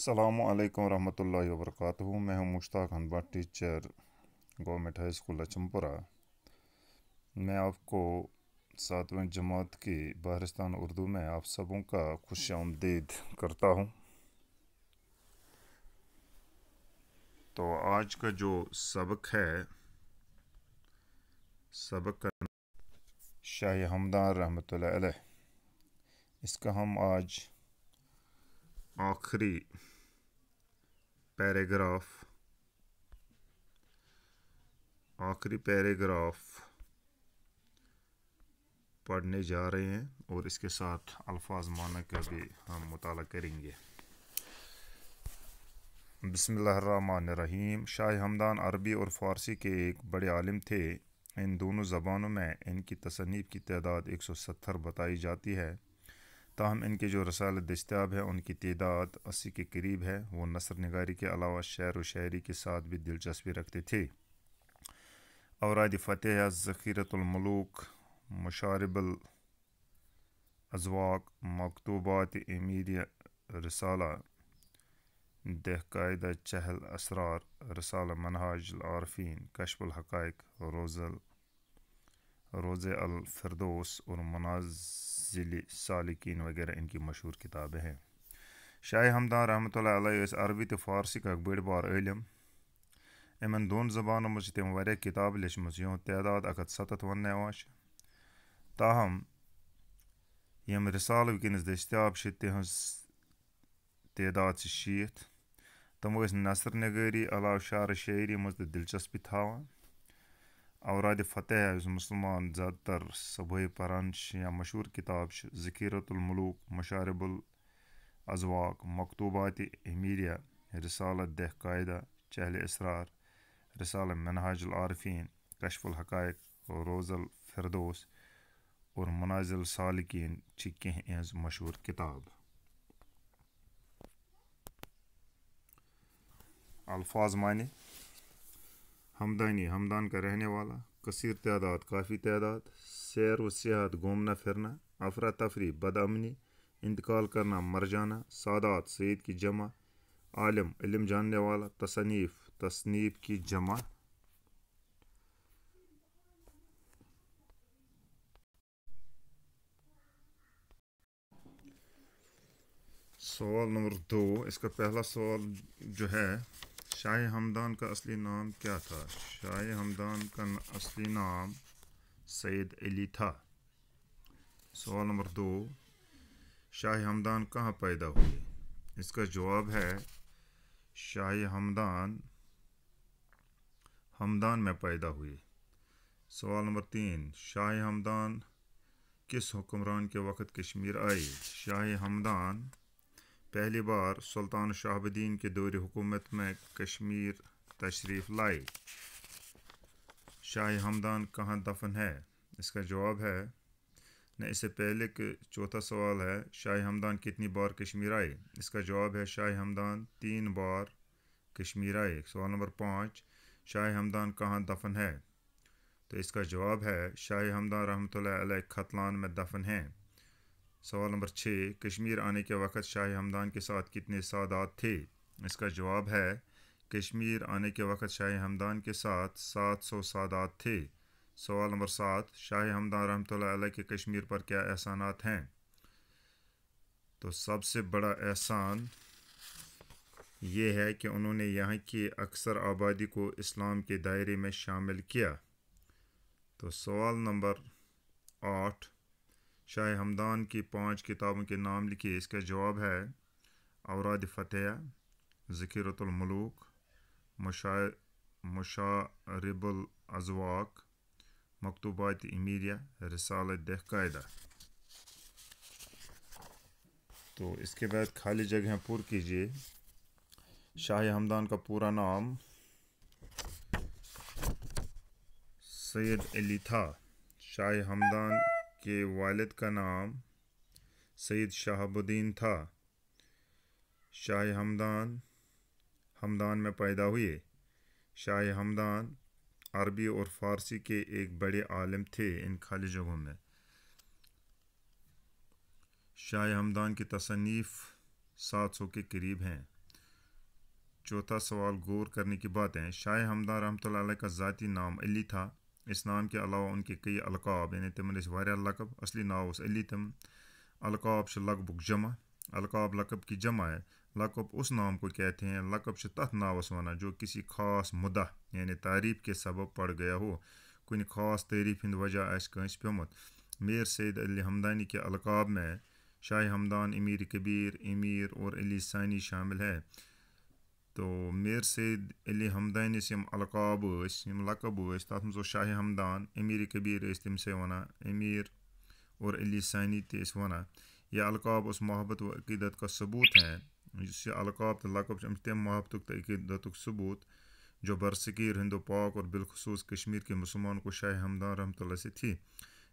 السلام علیکم ورحمۃ اللہ وبرکاتہ میں ہوں Mushtaq Hanba teacher government high school Achham میں آپ کو ساتویں جماعت کی بہرستان اردو میں آپ سبوں کا خوش آمدید کرتا ہوں تو آج کا جو سبق ہے سبق کا شاہ حمدان رحمۃ اللہ علیہ اس کا ہم آج آخری پیراگراف آخری پیراگراف پڑھنے جا رہے ہیں اور اس کے ساتھ الفاظ معنی کا بھی ہم مطالعہ کریں گے بسم اللہ الرحمن الرحیم شاہ ہمدان عربی اور فارسی کے ایک بڑے عالم تھے ان دونوں زبانوں میں ان کی تصنیف کی تعداد ایک سو ستھر بتائی جاتی ہے تاہم ان کے جو رسال دستیاب ہیں ان کی تعداد اسی کے قریب ہے وہ نثر نگاری کے علاوہ شعر و شاعری کے ساتھ بھی دلچسپی رکھتے تھے اوراد فتح ذخیرۃ الملوک مشارب الازواق مکتوبات امید رسالہ دہ قاعدہ چہل اسرار رسالہ منہاج العارفین کشف الحقائق روزل روز الفردوس اور منازل سالکین وغیرہ ان کی مشہور کتابیں ہیں شاہ حمدان رحمۃ اللہ علیہ اس عربی تو فارسی ایک بڑ بار علم امن دون زبانوں تم واریاہ کتاب لچھم یہ تعداد اکت ستت ون تاہم یہ رسال وکنس دستیاب تہذ تعداد سے شیت تم نثر نگری علاوہ شعر شاعری مل دلچسپی تھاوان اوراد فتح فحس مسلمان زیادہ تر صبح یا مشہور کتاب ذخیرت الملوک مشارب مکتوبات امیریہ رسالہ دہ قاعدہ چہل اسرار رسالہ منہاج العارفین کشف الحقائق روز الفردوس اور منازل سالکین چین از مشہور کتاب الفاظ معنی ہمدانی ہمدان کا رہنے والا کثیر تعداد کافی تعداد سیر و سیاحت گھومنا پھرنا افراتفری امنی انتقال کرنا مر جانا سادات سعید کی جمع عالم علم جاننے والا تصنیف تصنیف کی جمع سوال نمبر دو اس کا پہلا سوال جو ہے شاہ ہمدان کا اصلی نام کیا تھا شاہ ہمدان کا اصلی نام سید علی تھا سوال نمبر دو شاہ ہمدان کہاں پیدا ہوئے اس کا جواب ہے شاہ ہمدان ہمدان میں پیدا ہوئے سوال نمبر تین شاہ حمدان کس حکمران کے وقت کشمیر آئی شاہ ہمدان پہلی بار سلطان شہاب الدین کے دور حکومت میں کشمیر تشریف لائی شاہ ہمدان کہاں دفن ہے اس کا جواب ہے نہ اس سے پہلے کہ چوتھا سوال ہے شاہ ہمدان کتنی بار کشمیر آئے اس کا جواب ہے شاہ ہمدان تین بار کشمیر آئے سوال نمبر پانچ شاہ ہمدان کہاں دفن ہے تو اس کا جواب ہے شاہ حمدان رحمۃ اللہ علیہ ختلان میں دفن ہیں سوال نمبر چھ کشمیر آنے کے وقت شاہ ہمدان کے ساتھ کتنے سادات تھے اس کا جواب ہے کشمیر آنے کے وقت شاہ ہمدان کے ساتھ سات سو سادات تھے سوال نمبر سات شاہ حمدان رحمۃ اللہ علیہ کے کشمیر پر کیا احسانات ہیں تو سب سے بڑا احسان یہ ہے کہ انہوں نے یہاں کی اکثر آبادی کو اسلام کے دائرے میں شامل کیا تو سوال نمبر آٹھ شاہ ہمدان کی پانچ کتابوں کے نام لکھے اس کا جواب ہے اوراد فتح ذکیرت الملوک مشاع مشارب الاضواق مکتوبات امیریہ دہ قاعدہ تو اس کے بعد خالی جگہیں پر کیجیے شاہ ہمدان کا پورا نام سید علی تھا شاہ ہمدان کے والد کا نام سید شہاب الدین تھا شاہ حمدان ہمدان میں پیدا ہوئے شاہ ہمدان عربی اور فارسی کے ایک بڑے عالم تھے ان خالی جگہوں میں شاہ ہمدان کی تصنیف سات سو کے قریب ہیں چوتھا سوال غور کی بات ہے شاہ حمدان رحمتہ اللہ علیہ کا ذاتی نام علی تھا اس نام کے علاوہ ان کے کئی القاب یعنی تمہیں لقب اصلی نا علی تم القاب سے بھگ جمع القاب لقب کی جمع ہے لقب اس نام کو کہتے ہیں لقب سے تت نا ونہ جو کسی خاص مدعا یعنی تعریف کے سبب پڑ گیا ہو کن خاص تعریف ہند وجہ کنس پیمت میر سید علی حمدانی کے القاب میں شاہ حمدان امیر کبیر امیر اور علی ثانی شامل ہے تو میر سید علی ہمدان حمدانس القاب ثم لقب یس تع منس شاہ ہمدان امیر کبیر یس تم سے و امیر اور علی ثانی تس یہ القاب محبت و عقیدت کا ثبوت ہے اس القاب تو لقب تمہیں محبت تو عقیدت ثبوت جو برصغیر ہندو پاک اور بالخصوص کشمیر کے مسلمان کو شاہ ہمدان رحمتہ اللہ تھی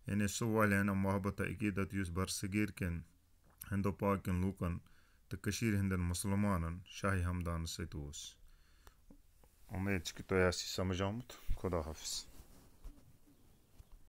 یعنی سہ والہ محبت و عقیدت یس برصیر كدو پاک کن لوکن ہندن مسلمانن شاہی ہمدان سوس اُمید چھِ کہِ تۄہہِ آسہِ یہِ سَمٕجھ آمُت خۄدا حافِظ